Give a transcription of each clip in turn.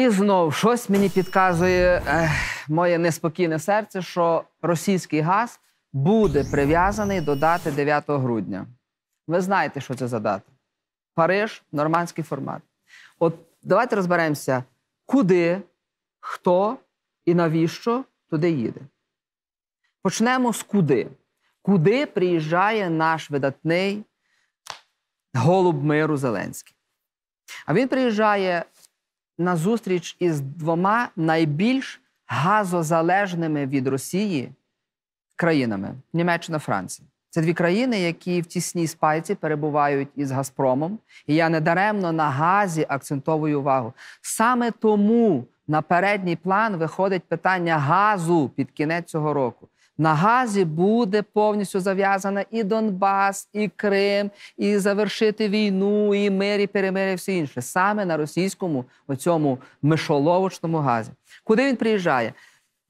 І знов щось мені підказує ех, моє неспокійне серце, що російський газ буде прив'язаний до дати 9 грудня. Ви знаєте, що це за дата? Париж, нормандський формат. От давайте розберемося, куди, хто і навіщо туди їде. Почнемо з куди. Куди приїжджає наш видатний голуб миру Зеленський? А він приїжджає на зустріч із двома найбільш газозалежними від Росії країнами Німеччина Франція. Це дві країни, які в тісній спайці перебувають із Газпромом. І я недаремно на газі акцентовую увагу. Саме тому на передній план виходить питання газу під кінець цього року. На Газі буде повністю зав'язана і Донбас, і Крим, і завершити війну, і мир, і перемир'я, і все інше саме на російському оцьому мишоловочному газі. Куди він приїжджає?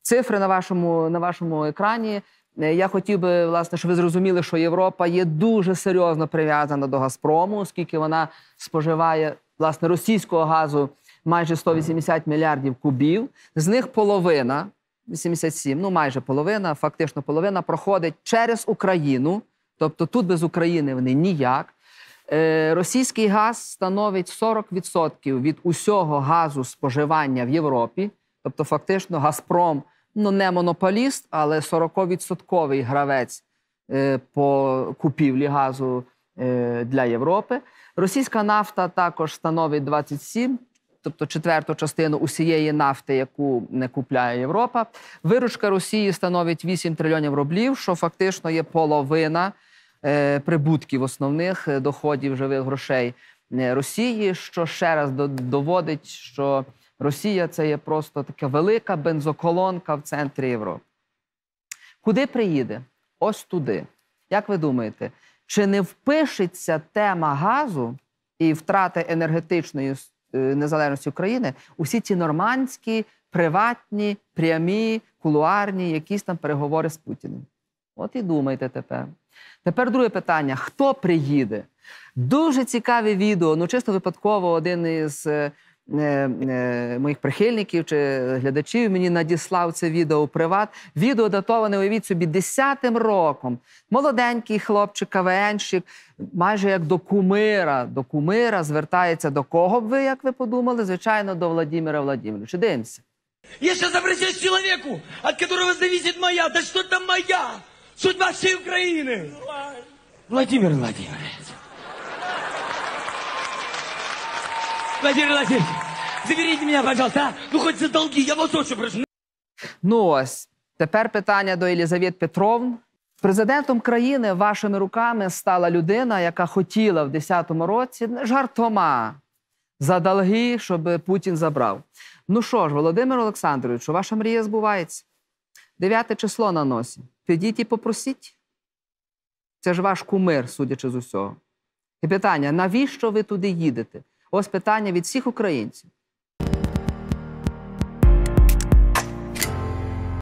Цифри на вашому на вашому екрані. Е, я хотів би, власне, щоб ви зрозуміли, що Європа є дуже серйозно прив'язана до Газпрому, оскільки вона споживає власне російського газу майже 180 мільярдів кубів. З них половина. 87, ну майже половина, фактично половина, проходить через Україну. Тобто тут без України вони ніяк. Е, російський газ становить 40% від усього газу споживання в Європі. Тобто, фактично, Газпром ну не монополіст, але 40% гравець е, по купівлі газу е, для Європи. Російська нафта також становить 27% тобто четверту частину усієї нафти, яку не купляє Європа. Виручка Росії становить 8 трильйонів рублів, що фактично є половина е, прибутків основних е, доходів живих грошей е, Росії, що ще раз доводить, що Росія це є просто така велика бензоколонка в центрі Європи. Куди приїде? Ось туди. Як ви думаєте, чи не впишеться тема газу і втрати енергетичної Е, незалежності України усі ці нормандські, приватні, прямі, кулуарні, якісь там переговори з Путіним. От і думайте тепер. Тепер друге питання: хто приїде? Дуже цікаве відео. Ну, чисто випадково, один із е, моїх прихильників чи глядачів мені надіслав це відео у приват. Відео датоване уявіть собі десятим роком. Молоденький хлопчик, КВНщик, майже як до кумира. До кумира звертається до кого б ви, як ви подумали? Звичайно, до Владимира Владимировича. Дивимося. Я сейчас обращаюсь к человеку, от которого зависит моя, да що там моя, судьба всієї України? Владимир Владимирович, Владимир Владимирович, заберіть мене, пожалуйста. Ну хоч за долги, я вас очень прошу. Ну ось тепер питання до Елізавет Петровн. Президентом країни вашими руками стала людина, яка хотіла в 10-му році жартома за долги, щоб Путін забрав. Ну що ж, Володимир Олександрович, ваша мрія збувається. Дев'яте число на носі. Підіть і попросіть. Це ж ваш кумир, судячи з усього. І питання: навіщо ви туди їдете? Ось питання від всіх українців.